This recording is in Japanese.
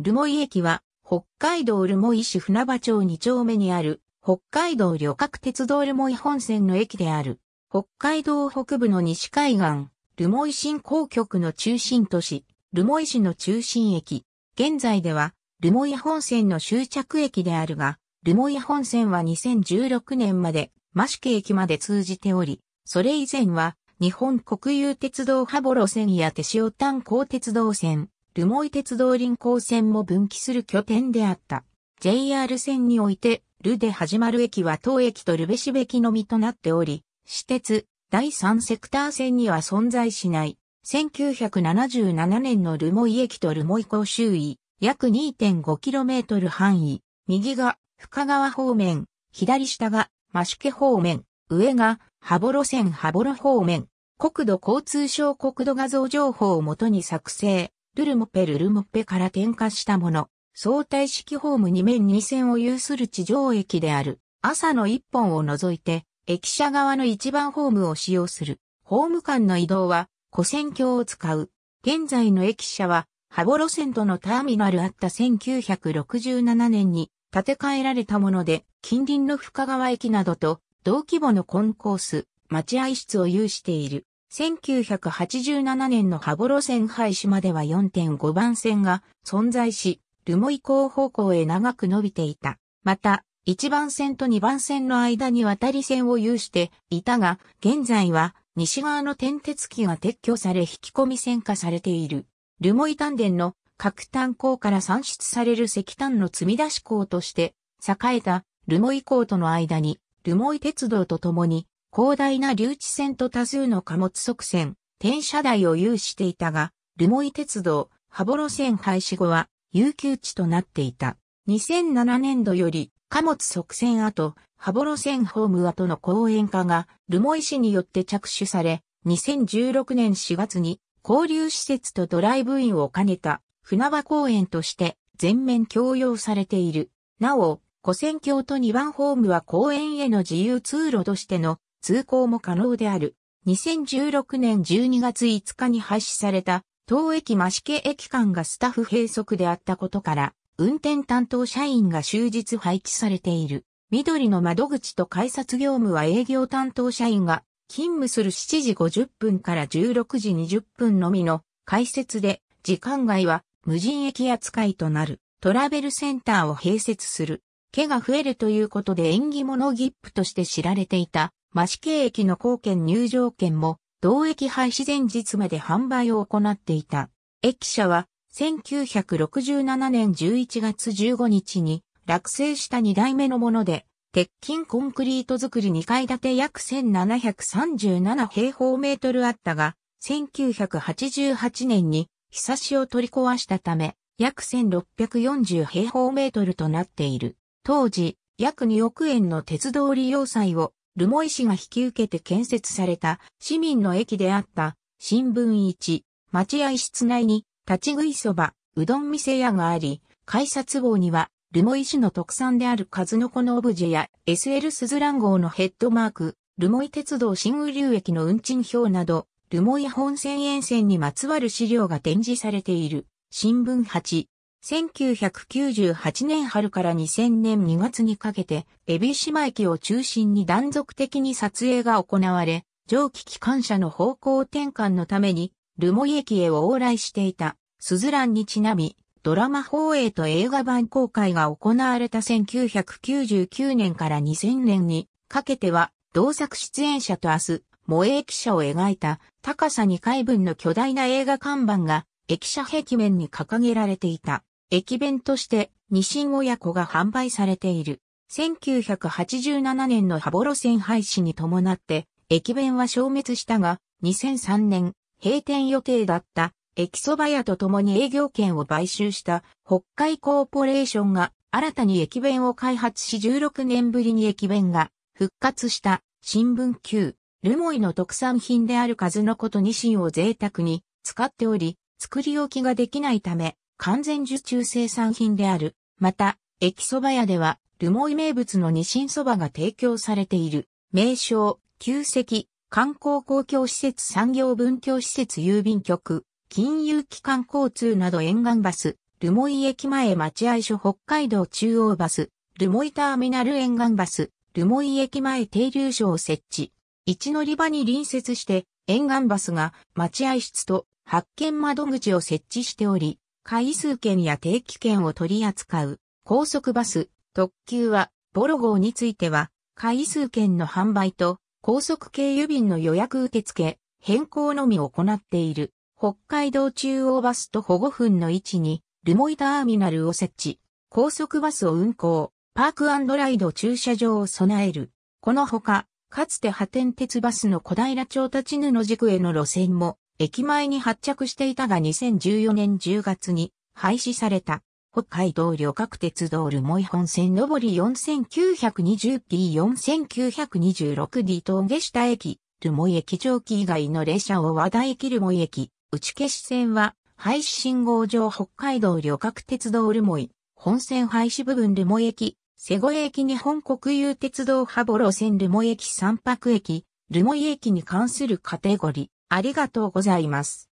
留萌駅は、北海道留萌市船場町2丁目にある、北海道旅客鉄道留萌本線の駅である。北海道北部の西海岸、留萌新港局の中心都市、留萌市の中心駅。現在では、留萌本線の終着駅であるが、留萌本線は2016年まで、マシケ駅まで通じており、それ以前は、日本国有鉄道羽幌線や手塩炭鉱鉄道線、留萌鉄道臨行線も分岐する拠点であった。JR 線において、ルで始まる駅は当駅とルベシベキのみとなっており、私鉄、第3セクター線には存在しない。1977年のルモイ駅とルモイ港周囲、約 2.5km 範囲、右が深川方面、左下がュケ方面、上が羽幌線羽幌方面、国土交通省国土画像情報をもとに作成、ルルモペルルモペから転化したもの、相対式ホーム2面2線を有する地上駅である、朝の1本を除いて、駅舎側の1番ホームを使用する、ホーム間の移動は、古線橋を使う。現在の駅舎は、羽幌線とのターミナルあった1967年に建て替えられたもので、近隣の深川駅などと同規模のコンコース、待合室を有している。1987年の羽幌線廃止までは4.5番線が存在し、留萌港方向へ長く伸びていた。また、1番線と2番線の間に渡り線を有していたが、現在は西側の転鉄機が撤去され引き込み線化されている。留萌丹田の核炭鉱から産出される石炭の積み出し港として栄えた留萌港との間に留萌鉄道とともに広大な留置線と多数の貨物側線、転車台を有していたが、留萌鉄道、羽幌線廃止後は、有給地となっていた。2007年度より、貨物側線跡、羽幌線ホーム跡の公園化が、留萌市によって着手され、2016年4月に、交流施設とドライブインを兼ねた、船場公園として、全面共用されている。なお、古戦橋と2番ホームは公園への自由通路としての通行も可能である。2016年12月5日に廃止された、当駅増毛駅間がスタッフ閉塞であったことから、運転担当社員が終日配置されている。緑の窓口と改札業務は営業担当社員が勤務する7時50分から16時20分のみの開設で、時間外は無人駅扱いとなる。トラベルセンターを併設する。毛が増えるということで縁起物ギップとして知られていた。益城駅の貢献入場券も、同駅廃止前日まで販売を行っていた。駅舎は、1967年11月15日に、落成した2代目のもので、鉄筋コンクリート作り2階建て約1737平方メートルあったが、1988年に、日差しを取り壊したため、約1640平方メートルとなっている。当時、約2億円の鉄道利用債を留萌市が引き受けて建設された市民の駅であった新聞市、待合室内に立ち食いそば、うどん店屋があり、改札号には留萌市の特産である数の子のオブジェや SL スズラン号のヘッドマーク、留萌鉄道新雨流駅の運賃表など、留萌本線沿線にまつわる資料が展示されている。新聞8、1998年春から2000年2月にかけて、エビ島駅を中心に断続的に撮影が行われ、蒸気機関車の方向転換のために、留萌駅へ往来していた、スズランにちなみ、ドラマ放映と映画版公開が行われた1999年から2000年にかけては、同作出演者と明日、萌え駅舎を描いた高さ2階分の巨大な映画看板が駅舎壁面に掲げられていた。駅弁としてシン親子が販売されている。1987年の羽幌線廃止に伴って駅弁は消滅したが、2003年閉店予定だった駅蕎麦屋と共に営業権を買収した北海コーポレーションが新たに駅弁を開発し16年ぶりに駅弁が復活した新聞級ルモイの特産品である数のことニシンを贅沢に使っており、作り置きができないため、完全受注生産品である。また、駅蕎麦屋では、留萌名物の二芯蕎麦が提供されている。名称、旧跡、観光公共施設産業文教施設郵便局、金融機関交通など沿岸バス、留萌駅前待合所北海道中央バス、留萌ターミナル沿岸バス、留萌駅前停留所を設置。一乗り場に隣接して、沿岸バスが待合室と発見窓口を設置しており、回数券や定期券を取り扱う高速バス、特急は、ボロ号については、回数券の販売と高速経由便の予約受付、変更のみ行っている。北海道中央バスと保護分の位置に、ルモイターミナルを設置。高速バスを運行、パークライド駐車場を備える。このほか、かつて破天鉄バスの小平町立布宿への路線も駅前に発着していたが2014年10月に廃止された。北海道旅客鉄道留萌本線上り 4920P4926D 峠下駅、留萌駅長期以外の列車を和田駅留萌駅、打ち消し線は、廃止信号上北海道旅客鉄道留萌、本線廃止部分留萌駅、瀬越駅日本国有鉄道羽幌線留萌駅三泊駅、留萌駅に関するカテゴリありがとうございます。